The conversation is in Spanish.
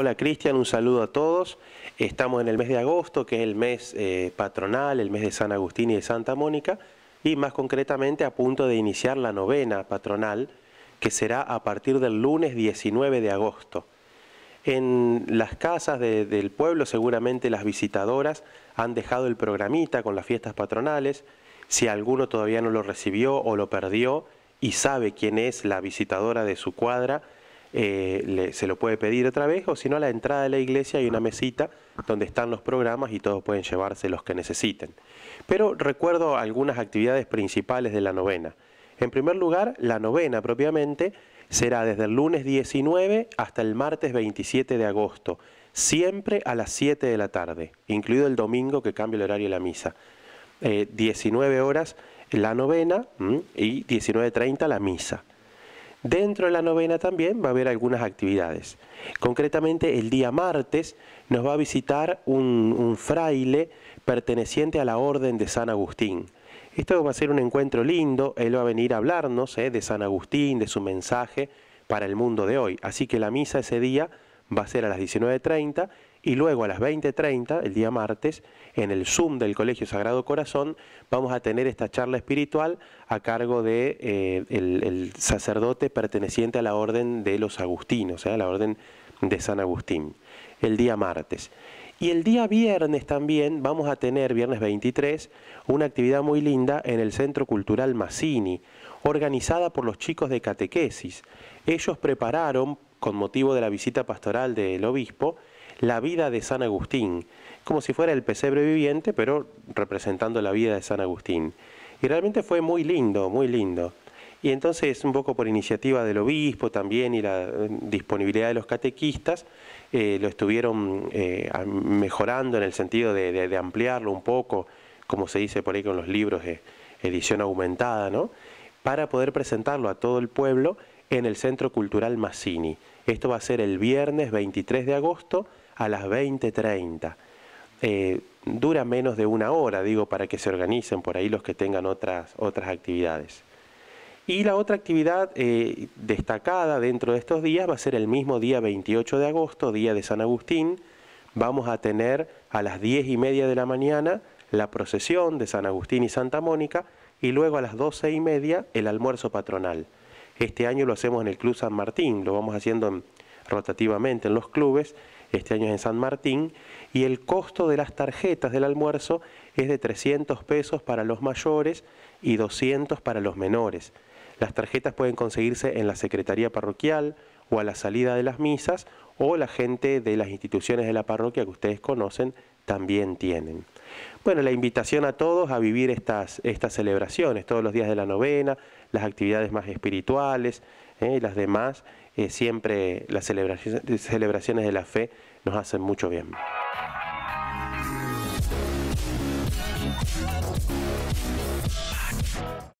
Hola Cristian, un saludo a todos. Estamos en el mes de agosto, que es el mes eh, patronal, el mes de San Agustín y de Santa Mónica, y más concretamente a punto de iniciar la novena patronal, que será a partir del lunes 19 de agosto. En las casas del pueblo seguramente las visitadoras han dejado el programita con las fiestas patronales. Si alguno todavía no lo recibió o lo perdió y sabe quién es la visitadora de su cuadra, eh, se lo puede pedir otra vez, o si no, a la entrada de la iglesia hay una mesita donde están los programas y todos pueden llevarse los que necesiten. Pero recuerdo algunas actividades principales de la novena. En primer lugar, la novena propiamente será desde el lunes 19 hasta el martes 27 de agosto, siempre a las 7 de la tarde, incluido el domingo que cambia el horario de la misa. 19 eh, horas la novena y 19.30 la misa. Dentro de la novena también va a haber algunas actividades. Concretamente el día martes nos va a visitar un, fraile perteneciente a la Orden de San Agustín. Esto va a ser un encuentro lindo, él va a venir a hablarnos eh, de San Agustín, de su mensaje para el mundo de hoy. Así que la misa ese día va a ser a las 19.30 y luego a las 20.30, el día martes, en el Zoom del Colegio Sagrado Corazón, vamos a tener esta charla espiritual a cargo del de, eh, el, sacerdote perteneciente a la Orden de los Agustinos, ¿eh? a la Orden de San Agustín, el día martes. Y el día viernes también vamos a tener, viernes 23, una actividad muy linda en el Centro Cultural Massini, organizada por los chicos de catequesis. Ellos prepararon, con motivo de la visita pastoral del obispo, la vida de San Agustín, como si fuera el pesebre viviente, pero representando la vida de San Agustín. Y realmente fue muy lindo, muy lindo. Y entonces, un poco por iniciativa del obispo también y la eh, disponibilidad de los catequistas, eh, lo estuvieron eh, mejorando en el sentido de, de, ampliarlo un poco, como se dice por ahí con los libros de edición aumentada, ¿no? Para poder presentarlo a todo el pueblo en el Centro Cultural Massini. Esto va a ser el viernes 23 de agosto a las 20.30. Eh, dura menos de una hora, digo, para que se organicen por ahí los que tengan otras, otras actividades. Y la otra actividad eh, destacada dentro de estos días va a ser el mismo día 28 de agosto, día de San Agustín. Vamos a tener a las 10 y media de la mañana la procesión de San Agustín y Santa Mónica y luego a las 12 y media el almuerzo patronal. Este año lo hacemos en el Club San Martín, lo vamos haciendo en rotativamente en los clubes, este año es en San Martín, y el costo de las tarjetas del almuerzo es de 300 pesos para los mayores y 200 para los menores. Las tarjetas pueden conseguirse en la Secretaría Parroquial o a la salida de las misas o la gente de las instituciones de la parroquia que ustedes conocen también tienen bueno, la invitación a todos a vivir estas, estas celebraciones, todos los días de la novena, las actividades más espirituales ¿eh? y las demás, eh, siempre las celebraciones, celebraciones de la fe nos hacen mucho bien.